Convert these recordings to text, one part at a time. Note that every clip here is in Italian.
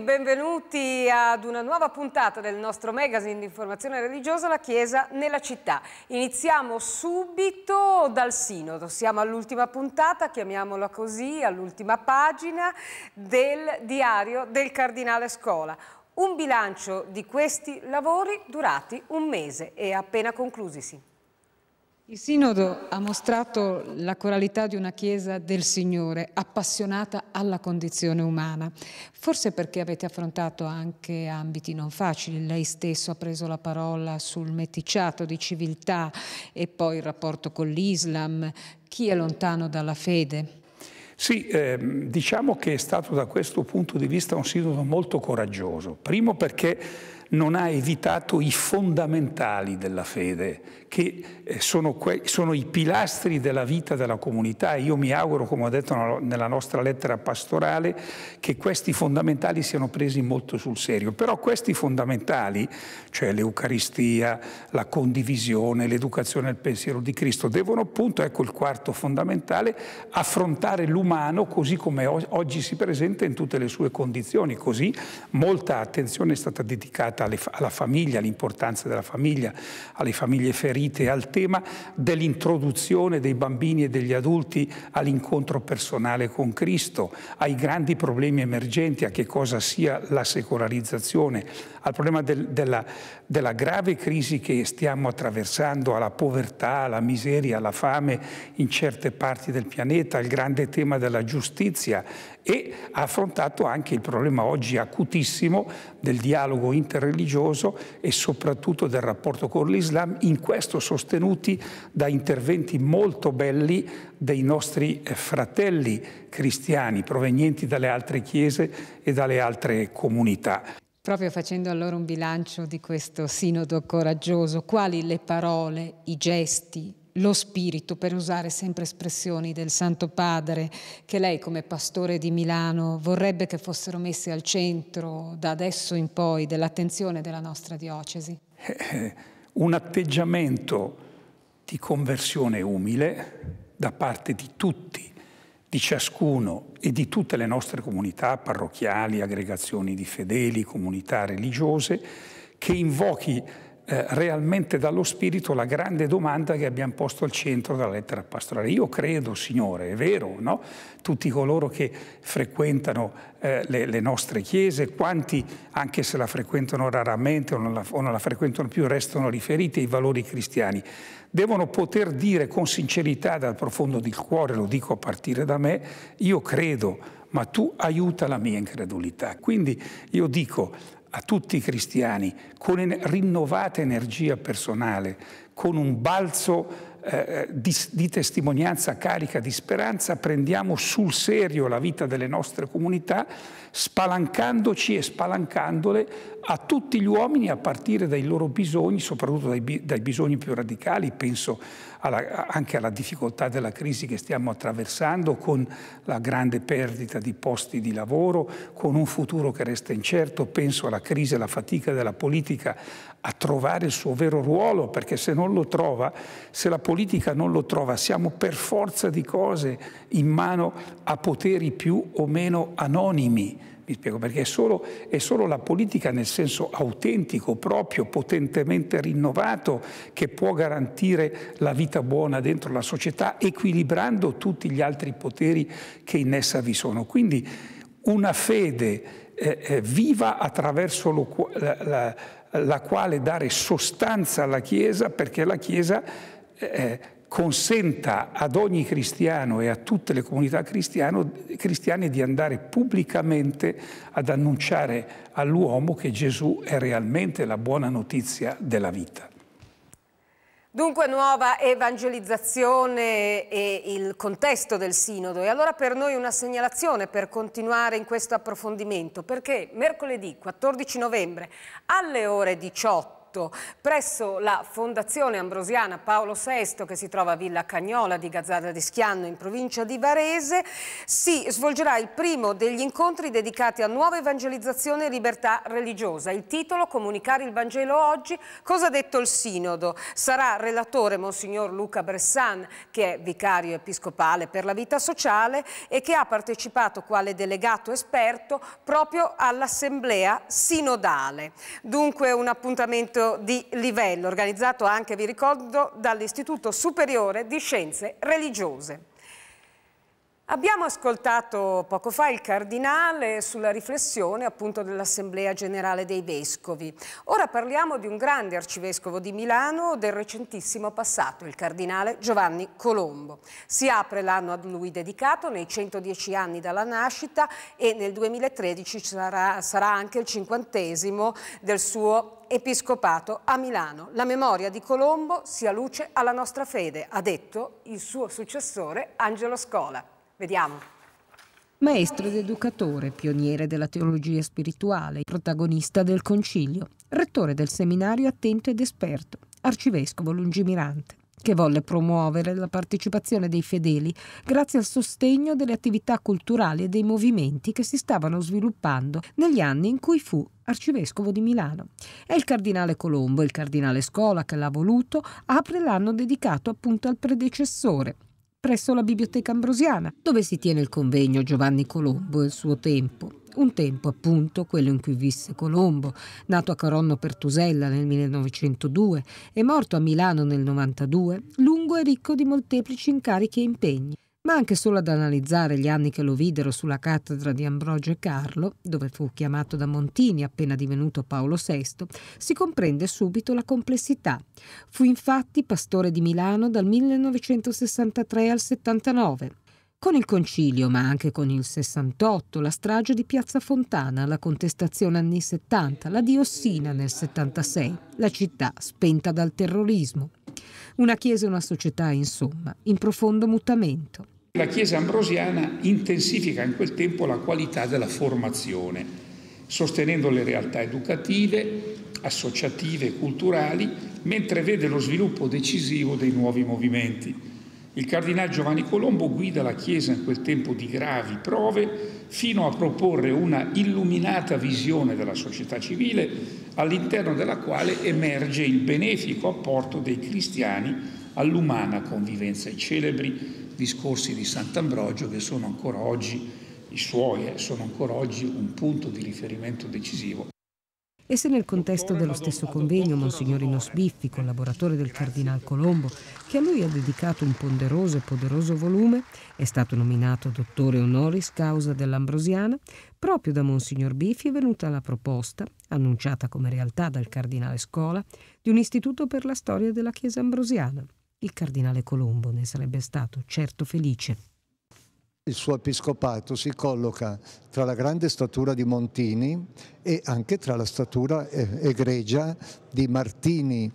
benvenuti ad una nuova puntata del nostro magazine di informazione religiosa La Chiesa nella città. Iniziamo subito dal sinodo, siamo all'ultima puntata, chiamiamola così, all'ultima pagina del diario del Cardinale Scola. Un bilancio di questi lavori durati un mese e appena conclusisi. Il Sinodo ha mostrato la coralità di una Chiesa del Signore, appassionata alla condizione umana, forse perché avete affrontato anche ambiti non facili. Lei stesso ha preso la parola sul meticciato di civiltà e poi il rapporto con l'Islam. Chi è lontano dalla fede? Sì, eh, diciamo che è stato da questo punto di vista un sinodo molto coraggioso. Primo perché non ha evitato i fondamentali della fede, che eh, sono, sono, i pilastri della vita della comunità. Io mi auguro, come ho detto nella nostra lettera pastorale, che questi fondamentali siano presi molto sul serio. Però questi fondamentali, cioè l'Eucaristia, la condivisione, l'educazione al pensiero di Cristo, devono appunto, ecco il quarto fondamentale, affrontare l'umano così come oggi si presenta in tutte le sue condizioni. Così molta attenzione è stata dedicata alle, alla famiglia, all'importanza della famiglia, alle famiglie ferite riferite al tema dell'introduzione dei bambini e degli adulti all'incontro personale con Cristo, ai grandi problemi emergenti, a che cosa sia la secolarizzazione, al problema del, della, della grave crisi che stiamo attraversando, alla povertà, alla miseria, alla fame in certe parti del pianeta, al grande tema della giustizia e ha affrontato anche il problema oggi acutissimo del dialogo interreligioso e soprattutto del rapporto con l'Islam, in questo sostenuti da interventi molto belli dei nostri eh, fratelli cristiani provenienti dalle altre chiese e dalle altre comunità. Proprio facendo allora un bilancio di questo sinodo coraggioso, quali le parole, i gesti, lo spirito, per usare sempre espressioni del Santo Padre, che lei come pastore di Milano vorrebbe che fossero messi al centro da adesso in poi dell'attenzione della nostra diocesi? Eh, un atteggiamento di conversione umile da parte di tutti, di ciascuno e di tutte le nostre comunità parrocchiali, aggregazioni di fedeli, comunità religiose, che invochi eh, realmente dallo Spirito la grande domanda che abbiamo posto al centro della lettera pastorale. Io credo, Signore, è vero, no? Tutti coloro che frequentano eh, le, le, nostre chiese, quanti, anche se la frequentano raramente o non la, o non la frequentano più, restano riferiti ai valori cristiani, devono poter dire con sincerità dal profondo del cuore, lo dico a partire da me, io credo, ma tu aiuta la mia incredulità. Quindi io dico a tutti i cristiani con rinnovata energia personale, con un balzo eh, eh di, di testimonianza carica di speranza, prendiamo sul serio la vita delle nostre comunità, spalancandoci e spalancandole a tutti gli uomini a partire dai loro bisogni, soprattutto dai, dai bisogni più radicali, penso alla, anche alla difficoltà della crisi che stiamo attraversando, con la grande perdita di posti di lavoro, con un futuro che resta incerto, penso alla crisi e alla fatica della politica a trovare il suo vero ruolo, perché se non lo trova, se la politica non lo trova, siamo per forza di cose in mano a poteri più o meno anonimi mi spiego perché è solo, è solo, la politica nel senso autentico, proprio, potentemente rinnovato, che può garantire la vita buona dentro la società, equilibrando tutti gli altri poteri che in essa vi sono. Quindi una fede eh, eh viva attraverso lo, la, la, la, quale dare sostanza alla Chiesa, perché la Chiesa... Eh, consenta ad ogni cristiano e a tutte le comunità cristiane di andare pubblicamente ad annunciare all'uomo che Gesù è realmente la buona notizia della vita. Dunque nuova evangelizzazione e il contesto del sinodo e allora per noi una segnalazione per continuare in questo approfondimento perché mercoledì 14 novembre alle ore 18 18 presso la Fondazione Ambrosiana Paolo VI che si trova a Villa Cagnola di Gazzara di Schianno in provincia di Varese si svolgerà il primo degli incontri dedicati a nuova evangelizzazione e libertà religiosa. Il titolo Comunicare il Vangelo oggi, cosa ha detto il Sinodo? Sarà relatore Monsignor Luca Bressan che è vicario episcopale per la vita sociale e che ha partecipato quale delegato esperto proprio all'assemblea sinodale. Dunque un appuntamento Concerto di livello, organizzato anche, vi ricordo, dall'Istituto Superiore di Scienze Religiose. Abbiamo ascoltato poco fa il Cardinale sulla riflessione appunto dell'Assemblea Generale dei Vescovi. Ora parliamo di un grande arcivescovo di Milano del recentissimo passato, il Cardinale Giovanni Colombo. Si apre l'anno a lui dedicato nei 110 anni dalla nascita e nel 2013 sarà, sarà anche il cinquantesimo del suo episcopato a Milano. La memoria di Colombo sia luce alla nostra fede, ha detto il suo successore Angelo Scola. Vediamo. Maestro ed educatore, pioniere della teologia spirituale, protagonista del concilio, rettore del seminario attento ed esperto, arcivescovo lungimirante che volle promuovere la partecipazione dei fedeli grazie al sostegno delle attività culturali e dei movimenti che si stavano sviluppando negli anni in cui fu arcivescovo di Milano. È il cardinale Colombo, il cardinale Scola che l'ha voluto, apre l'anno dedicato appunto al predecessore, presso la Biblioteca Ambrosiana, dove si tiene il convegno Giovanni Colombo e il suo tempo, un tempo appunto quello in cui visse Colombo, nato a Coronno Pertusella nel 1902 e morto a Milano nel 92, lungo e ricco di molteplici incarichi e impegni ma anche solo ad analizzare gli anni che lo videro sulla cattedra di Ambrogio e Carlo, dove fu chiamato da Montini appena divenuto Paolo VI, si comprende subito la complessità. Fu infatti pastore di Milano dal 1963 al 79. Con il concilio, ma anche con il 68, la strage di Piazza Fontana, la contestazione anni 70, la diossina nel 76, la città spenta dal terrorismo. Una Chiesa e una società, insomma, in profondo mutamento. La Chiesa ambrosiana intensifica in quel tempo la qualità della formazione, sostenendo le realtà educative, associative e culturali, mentre vede lo sviluppo decisivo dei nuovi movimenti. Il cardinale Giovanni Colombo guida la Chiesa in quel tempo di gravi prove fino a proporre una illuminata visione della società civile all'interno della quale emerge il benefico apporto dei cristiani all'umana convivenza. I celebri discorsi di Sant'Ambrogio che sono ancora oggi, i suoi eh, sono ancora oggi un punto di riferimento decisivo. E se nel contesto dello stesso convegno Monsignor Ino Sbiffi, collaboratore del Cardinal Colombo, che a lui ha dedicato un ponderoso e poderoso volume, è stato nominato dottore honoris causa dell'Ambrosiana, proprio da Monsignor Biffi è venuta la proposta, annunciata come realtà dal Cardinale Scola, di un istituto per la storia della Chiesa Ambrosiana. Il Cardinale Colombo ne sarebbe stato certo felice il suo episcopato si colloca tra la grande statura di Montini e anche tra la statura egregia di Martini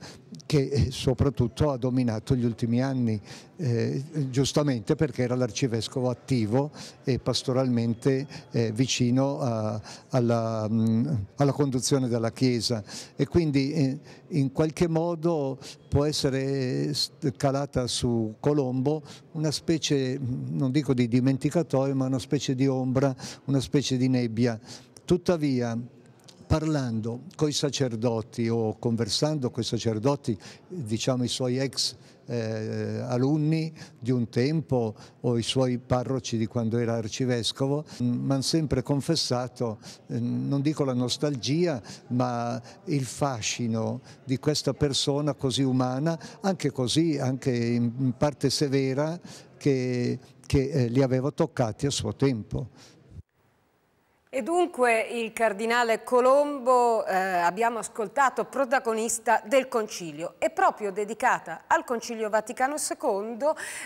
che eh, soprattutto ha dominato gli ultimi anni, eh, giustamente perché era l'arcivescovo attivo e pastoralmente eh, vicino a, alla, mh, mm, alla, conduzione della Chiesa e quindi eh, in qualche modo può essere eh, calata su Colombo una specie, mm, non dico di dimenticatoio, ma una specie di ombra, una specie di nebbia. Tuttavia parlando con i sacerdoti o conversando con i sacerdoti, diciamo i suoi ex eh, alunni di un tempo o i suoi parroci di quando era arcivescovo, mi hanno sempre confessato, eh, non dico la nostalgia, ma il fascino di questa persona così umana, anche così, anche in, parte severa, che, che eh, li aveva toccati a suo tempo. E dunque il cardinale Colombo eh, abbiamo ascoltato protagonista del concilio e proprio dedicata al concilio Vaticano II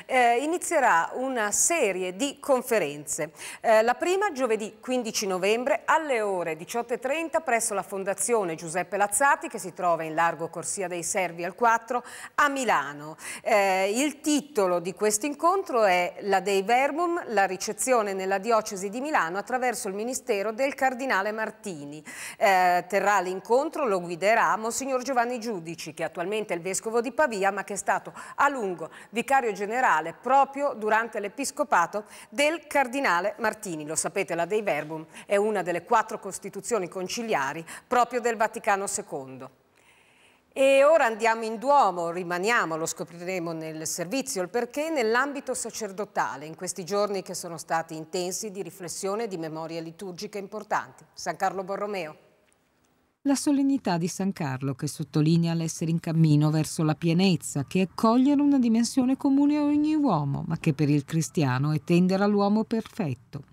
eh, inizierà una serie di conferenze. Eh, la prima giovedì 15 novembre alle ore 18.30 presso la fondazione Giuseppe Lazzati che si trova in largo Corsia dei Servi al 4 a Milano. Eh, il titolo di questo incontro è La Dei Verbum, la ricezione nella diocesi di Milano attraverso il Ministero Monastero del Cardinale Martini. Eh, terrà l'incontro, lo guiderà Monsignor Giovanni Giudici, che attualmente è il Vescovo di Pavia, ma che è stato a lungo vicario generale proprio durante l'Episcopato del Cardinale Martini. Lo sapete, la Dei Verbum è una delle quattro costituzioni conciliari proprio del Vaticano II. E ora andiamo in Duomo, rimaniamo, lo scopriremo nel servizio, il perché nell'ambito sacerdotale, in questi giorni che sono stati intensi di riflessione e di memorie liturgiche importanti. San Carlo Borromeo. La solennità di San Carlo che sottolinea l'essere in cammino verso la pienezza, che è cogliere una dimensione comune a ogni uomo, ma che per il cristiano è tendere all'uomo perfetto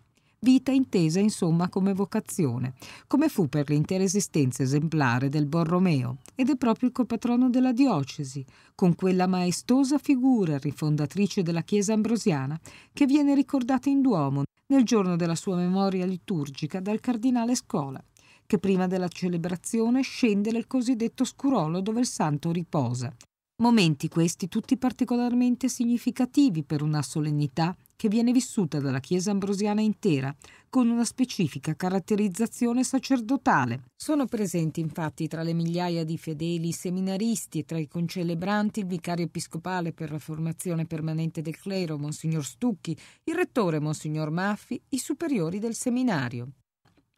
vita intesa insomma come vocazione, come fu per l'intera esistenza esemplare del Borromeo, ed è proprio il copatrono della diocesi, con quella maestosa figura rifondatrice della Chiesa ambrosiana, che viene ricordata in Duomo nel giorno della sua memoria liturgica dal cardinale Scola che prima della celebrazione scende nel cosiddetto scurolo dove il santo riposa. Momenti questi tutti particolarmente significativi per una solennità che viene vissuta dalla Chiesa ambrosiana intera, con una specifica caratterizzazione sacerdotale. Sono presenti infatti tra le migliaia di fedeli seminaristi e tra i concelebranti il vicario episcopale per la formazione permanente del clero, Monsignor Stucchi, il rettore, Monsignor Maffi, i superiori del seminario.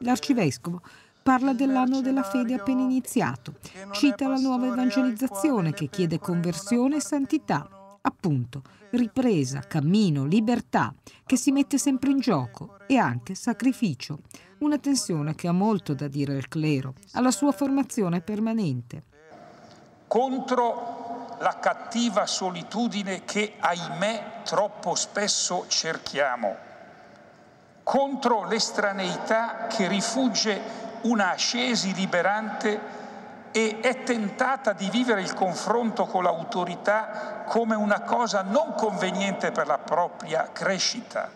L'arcivescovo parla dell'anno della fede appena iniziato, cita la nuova evangelizzazione che chiede conversione e santità. Appunto, ripresa, cammino, libertà, che si mette sempre in gioco e anche sacrificio. Una tensione che ha molto da dire al clero, alla sua formazione permanente. Contro la cattiva solitudine che, ahimè, troppo spesso cerchiamo. Contro l'estraneità che rifugge una ascesi liberante e è tentata di vivere il confronto con l'autorità come una cosa non conveniente per la propria crescita.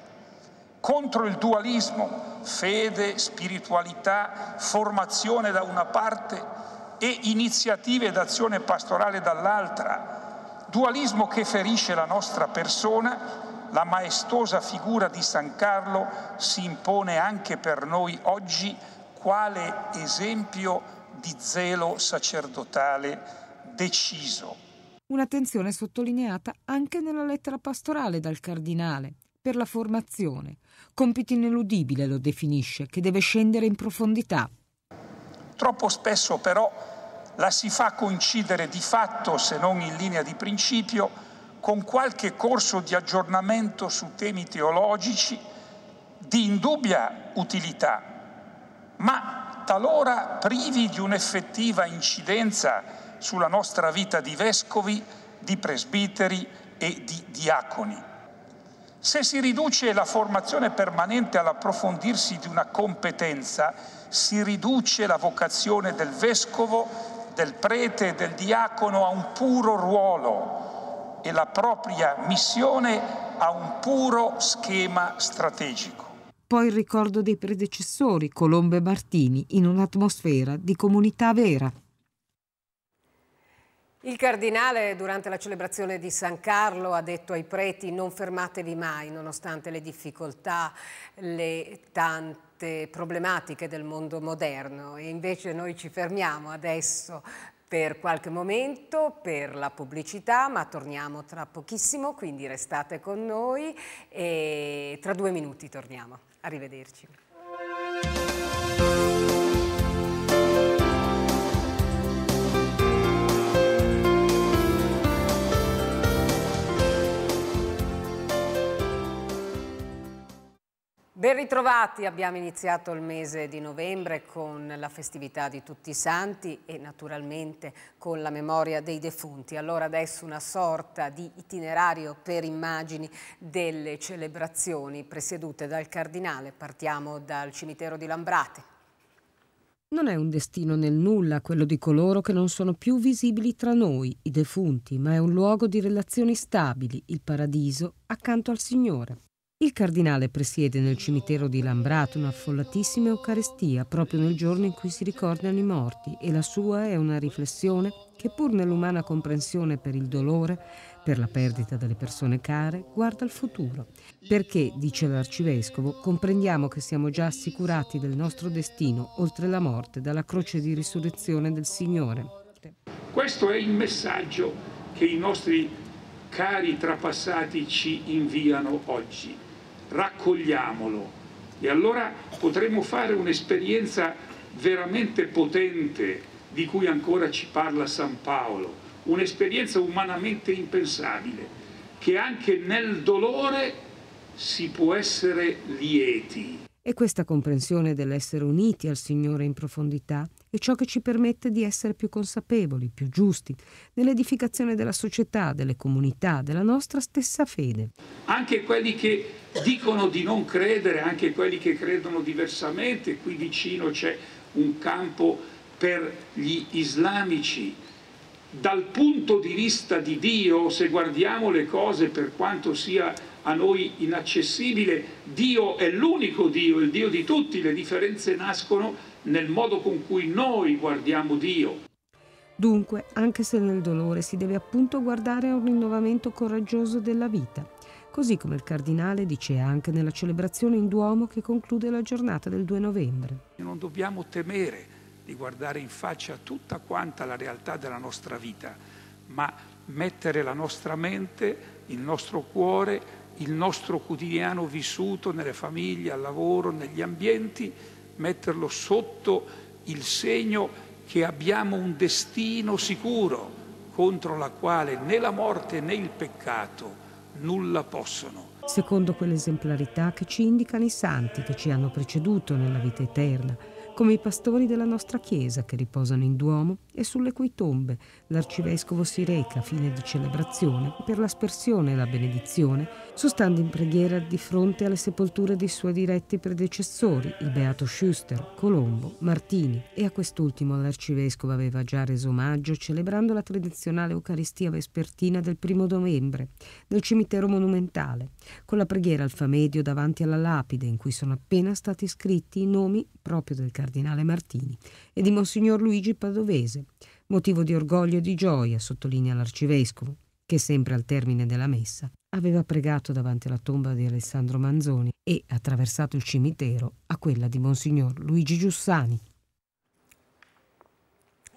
Contro il dualismo, fede, spiritualità, formazione da una parte e iniziative d'azione pastorale dall'altra, dualismo che ferisce la nostra persona, la maestosa figura di San Carlo si impone anche per noi oggi quale esempio di zelo sacerdotale deciso. Un'attenzione sottolineata anche nella lettera pastorale dal cardinale per la formazione. Compito ineludibile lo definisce, che deve scendere in profondità. Troppo spesso però la si fa coincidere di fatto, se non in linea di principio, con qualche corso di aggiornamento su temi teologici di indubbia utilità, ma talora privi di un'effettiva incidenza sulla nostra vita di vescovi, di presbiteri e di diaconi. Se si riduce la formazione permanente all'approfondirsi di una competenza, si riduce la vocazione del vescovo, del prete e del diacono a un puro ruolo e la propria missione a un puro schema strategico poi il ricordo dei predecessori, Colombo e Martini, in un'atmosfera di comunità vera. Il cardinale durante la celebrazione di San Carlo ha detto ai preti non fermatevi mai nonostante le difficoltà, le tante problematiche del mondo moderno e invece noi ci fermiamo adesso per qualche momento per la pubblicità, ma torniamo tra pochissimo, quindi restate con noi e tra due minuti torniamo. Arrivederci. Ben ritrovati, abbiamo iniziato il mese di novembre con la festività di Tutti i Santi e naturalmente con la memoria dei defunti. Allora adesso una sorta di itinerario per immagini delle celebrazioni presiedute dal Cardinale. Partiamo dal cimitero di Lambrate. Non è un destino nel nulla quello di coloro che non sono più visibili tra noi, i defunti, ma è un luogo di relazioni stabili, il paradiso accanto al Signore. Il cardinale presiede nel cimitero di Lambrato un'affollatissima Eucaristia proprio nel giorno in cui si ricordano i morti e la sua è una riflessione che pur nell'umana comprensione per il dolore, per la perdita delle persone care, guarda al futuro. Perché, dice l'arcivescovo, comprendiamo che siamo già assicurati del nostro destino oltre la morte dalla croce di risurrezione del Signore. Questo è il messaggio che i nostri cari trapassati ci inviano oggi raccogliamolo. E allora potremo fare un'esperienza veramente potente di cui ancora ci parla San Paolo, un'esperienza umanamente impensabile, che anche nel dolore si può essere lieti. E questa comprensione dell'essere uniti al Signore in profondità è ciò che ci permette di essere più consapevoli, più giusti, nell'edificazione della società, delle comunità, della nostra stessa fede. Anche quelli che dicono di non credere, anche quelli che credono diversamente, qui vicino c'è un campo per gli islamici. Dal punto di vista di Dio, se guardiamo le cose per quanto sia a noi inaccessibile, Dio è l'unico Dio, il Dio di tutti, le differenze nascono nel modo con cui noi guardiamo Dio. Dunque, anche se nel dolore si deve appunto guardare a un rinnovamento coraggioso della vita, così come il cardinale dice anche nella celebrazione in Duomo che conclude la giornata del 2 novembre. Non dobbiamo temere di guardare in faccia tutta quanta la realtà della nostra vita, ma mettere la nostra mente, il nostro cuore, il nostro quotidiano vissuto nelle famiglie, al lavoro, negli ambienti metterlo sotto il segno che abbiamo un destino sicuro contro la quale né la morte né il peccato nulla possono. Secondo quell'esemplarità che ci indicano i santi che ci hanno preceduto nella vita eterna, come i pastori della nostra Chiesa che riposano in Duomo e sulle cui tombe l'Arcivescovo si reca a fine di celebrazione per l'aspersione e la benedizione, sostando in preghiera di fronte alle sepolture dei suoi diretti predecessori, il Beato Schuster, Colombo, Martini e a quest'ultimo l'Arcivescovo aveva già reso omaggio celebrando la tradizionale Eucaristia vespertina del primo novembre nel cimitero monumentale, con la preghiera al famedio davanti alla lapide in cui sono appena stati scritti i nomi proprio del cattolico cardinale Martini, e di Monsignor Luigi Padovese. Motivo di orgoglio e di gioia, sottolinea l'arcivescovo, che sempre al termine della messa aveva pregato davanti alla tomba di Alessandro Manzoni e attraversato il cimitero a quella di Monsignor Luigi Giussani.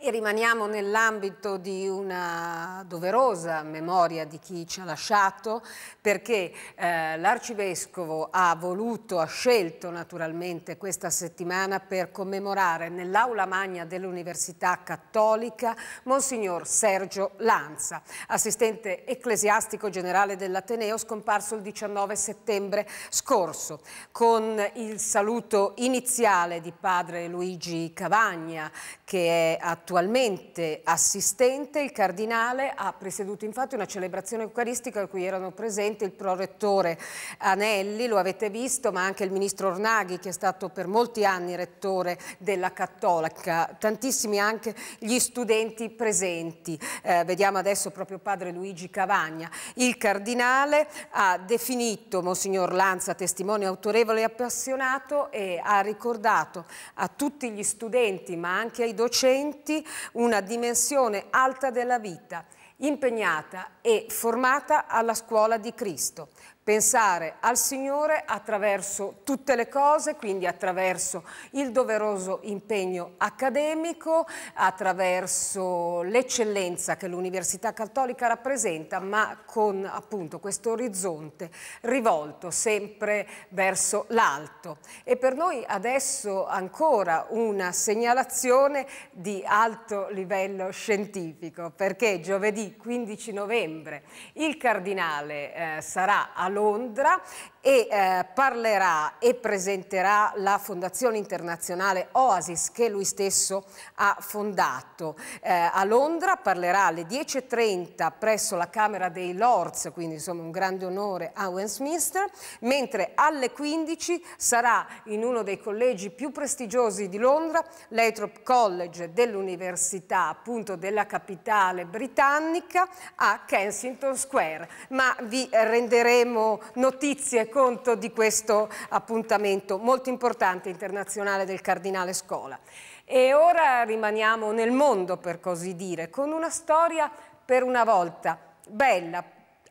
E rimaniamo nell'ambito di una doverosa memoria di chi ci ha lasciato perché eh, l'arcivescovo ha voluto, ha scelto naturalmente questa settimana per commemorare nell'aula magna dell'Università Cattolica Monsignor Sergio Lanza, assistente ecclesiastico generale dell'Ateneo scomparso il 19 settembre scorso con il saluto iniziale di padre Luigi Cavagna che è attualmente attualmente assistente, il cardinale ha presieduto infatti una celebrazione eucaristica a cui erano presenti il prorettore Anelli, lo avete visto, ma anche il ministro Ornaghi che è stato per molti anni rettore della Cattolica, tantissimi anche gli studenti presenti. Eh, vediamo adesso proprio padre Luigi Cavagna. Il cardinale ha definito Monsignor Lanza testimone autorevole e appassionato e ha ricordato a tutti gli studenti ma anche ai docenti una dimensione alta della vita impegnata e formata alla scuola di Cristo, pensare al Signore attraverso tutte le cose, quindi attraverso il doveroso impegno accademico, attraverso l'eccellenza che l'Università Cattolica rappresenta, ma con appunto questo orizzonte rivolto sempre verso l'alto. E per noi adesso ancora una segnalazione di alto livello scientifico, perché giovedì 15 novembre il Cardinale eh, sarà all'Università Londra e eh, parlerà e presenterà la Fondazione Internazionale Oasis che lui stesso ha fondato. Eh, a Londra parlerà alle 10.30 presso la Camera dei Lords, quindi insomma un grande onore a Westminster, mentre alle 15 sarà in uno dei collegi più prestigiosi di Londra, l'Atrop College dell'Università appunto della capitale britannica a Kensington Square. Ma vi renderemo notizie conto di questo appuntamento molto importante internazionale del Cardinale Scola. E ora rimaniamo nel mondo, per così dire, con una storia per una volta bella,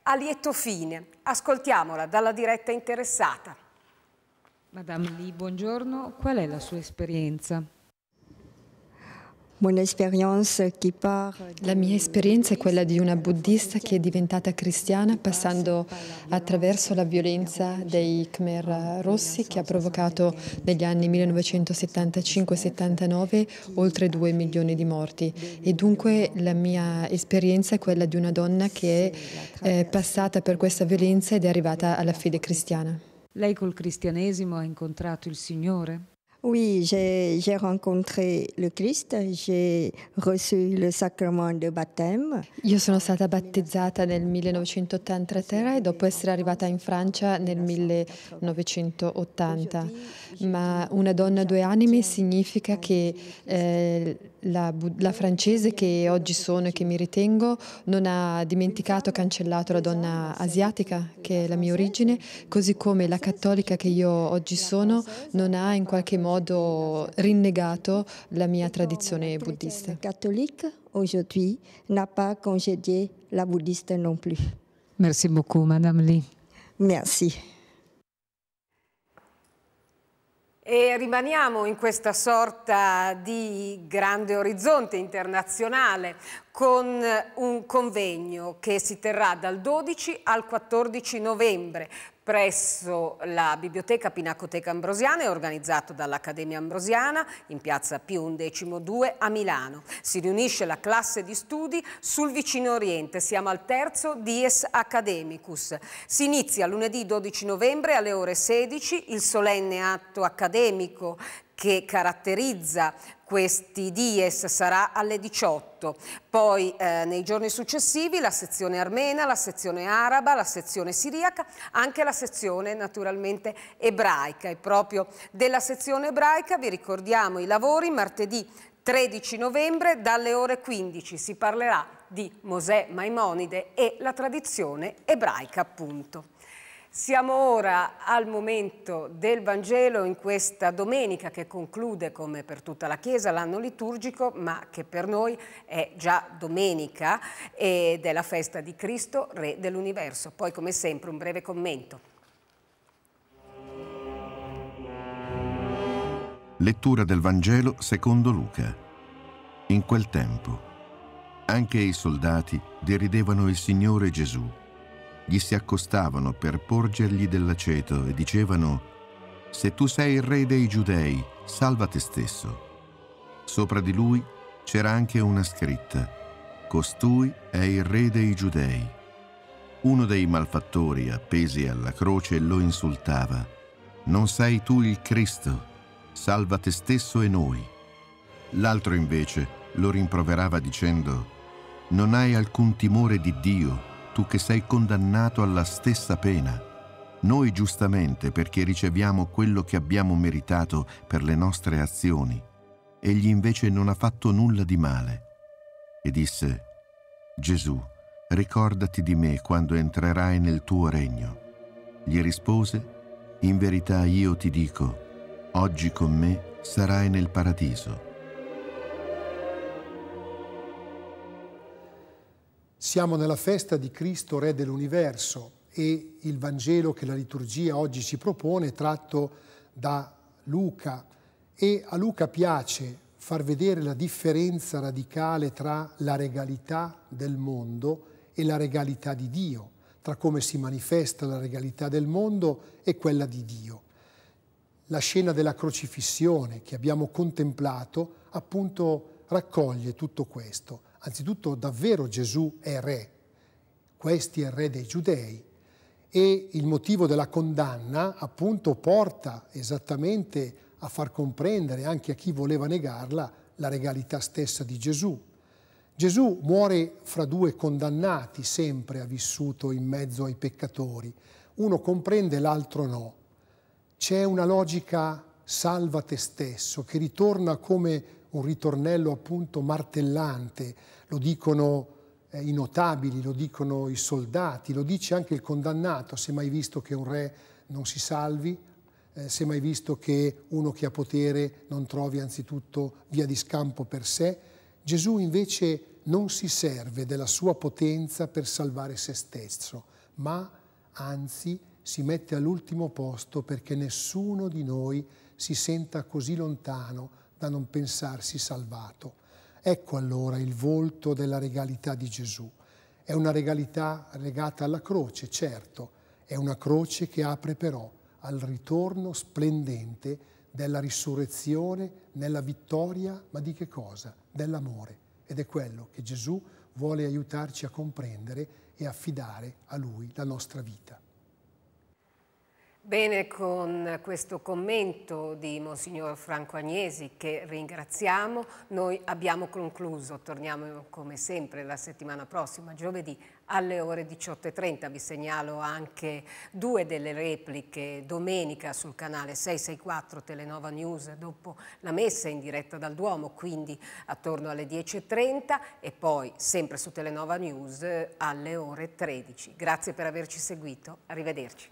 a lieto fine. Ascoltiamola dalla diretta interessata. Madame Lee, buongiorno. Qual è la sua esperienza? La mia esperienza è quella di una buddista che è diventata cristiana passando attraverso la violenza dei Khmer Rossi che ha provocato negli anni 1975-79 oltre 2 milioni di morti e dunque la mia esperienza è quella di una donna che è eh, passata per questa violenza ed è arrivata alla fede cristiana. Lei col cristianesimo ha incontrato il Signore? Oui, j'ai rencontré le Christ, j'ai reçu le sacrament de baptême. Io sono stata battezzata nel 1983 e dopo essere arrivata in Francia nel 1980. Ma una donna due anime significa che eh, la, la, francese che oggi sono e che mi ritengo non ha dimenticato, cancellato la donna asiatica che è la mia origine, così come la cattolica che io oggi sono non ha in qualche modo rinnegato la mia tradizione buddista. La cattolica oggi non ha congedato la buddista non più. Merci beaucoup, Madame Lee. Merci. E rimaniamo in questa sorta di grande orizzonte internazionale con eh, un convegno che si terrà dal 12 al 14 novembre presso la Biblioteca Pinacoteca Ambrosiana e organizzato dall'Accademia Ambrosiana in piazza Pio XI2 a Milano. Si riunisce la classe di studi sul vicino Oriente, siamo al terzo Dies Academicus. Si inizia lunedì 12 novembre alle ore 16 il solenne atto accademico che caratterizza questi dies sarà alle 18. Poi eh, nei giorni successivi la sezione armena, la sezione araba, la sezione siriaca, anche la sezione naturalmente ebraica. E proprio della sezione ebraica vi ricordiamo i lavori martedì 13 novembre dalle ore 15 si parlerà di Mosè Maimonide e la tradizione ebraica appunto. Siamo ora al momento del Vangelo in questa domenica che conclude come per tutta la Chiesa l'anno liturgico ma che per noi è già domenica ed è la festa di Cristo, Re dell'Universo. Poi come sempre un breve commento. Lettura del Vangelo secondo Luca. In quel tempo anche i soldati deridevano il Signore Gesù gli si accostavano per porgergli dell'aceto e dicevano «Se tu sei il re dei giudei, salva te stesso». Sopra di lui c'era anche una scritta «Costui è il re dei giudei». Uno dei malfattori appesi alla croce lo insultava «Non sei tu il Cristo, salva te stesso e noi». L'altro invece lo rimproverava dicendo «Non hai alcun timore di Dio, tu che sei condannato alla stessa pena. Noi giustamente perché riceviamo quello che abbiamo meritato per le nostre azioni. Egli invece non ha fatto nulla di male. E disse, Gesù, ricordati di me quando entrerai nel tuo regno. Gli rispose, In verità io ti dico, oggi con me sarai nel paradiso. Siamo nella festa di Cristo, Re dell'universo, e il Vangelo che la liturgia oggi ci propone è tratto da Luca e a Luca piace far vedere la differenza radicale tra la regalità del mondo e la regalità di Dio, tra come si manifesta la regalità del mondo e quella di Dio. La scena della crocifissione che abbiamo contemplato appunto raccoglie tutto questo anzitutto davvero Gesù è re, questi è il re dei giudei e il motivo della condanna appunto porta esattamente a far comprendere anche a chi voleva negarla la regalità stessa di Gesù. Gesù muore fra due condannati, sempre ha vissuto in mezzo ai peccatori. Uno comprende, l'altro no. C'è una logica salva te stesso che ritorna come un ritornello appunto martellante, lo dicono eh, i notabili, lo dicono i soldati, lo dice anche il condannato, se mai visto che un re non si salvi, eh, se mai visto che uno che ha potere non trovi anzitutto via di scampo per sé. Gesù invece non si serve della sua potenza per salvare se stesso, ma anzi si mette all'ultimo posto perché nessuno di noi si senta così lontano da non pensarsi salvato. Ecco allora il volto della regalità di Gesù. È una regalità legata alla croce, certo, è una croce che apre però al ritorno splendente della risurrezione nella vittoria, ma di che cosa? Dell'amore. Ed è quello che Gesù vuole aiutarci a comprendere e affidare a Lui la nostra vita. Bene, con questo commento di Monsignor Franco Agnesi, che ringraziamo, noi abbiamo concluso. Torniamo come sempre la settimana prossima, giovedì, alle ore 18.30. Vi segnalo anche due delle repliche domenica sul canale 664 Telenova News dopo la messa in diretta dal Duomo, quindi attorno alle 10.30 e poi sempre su Telenova News eh, alle ore 13. Grazie per averci seguito, arrivederci.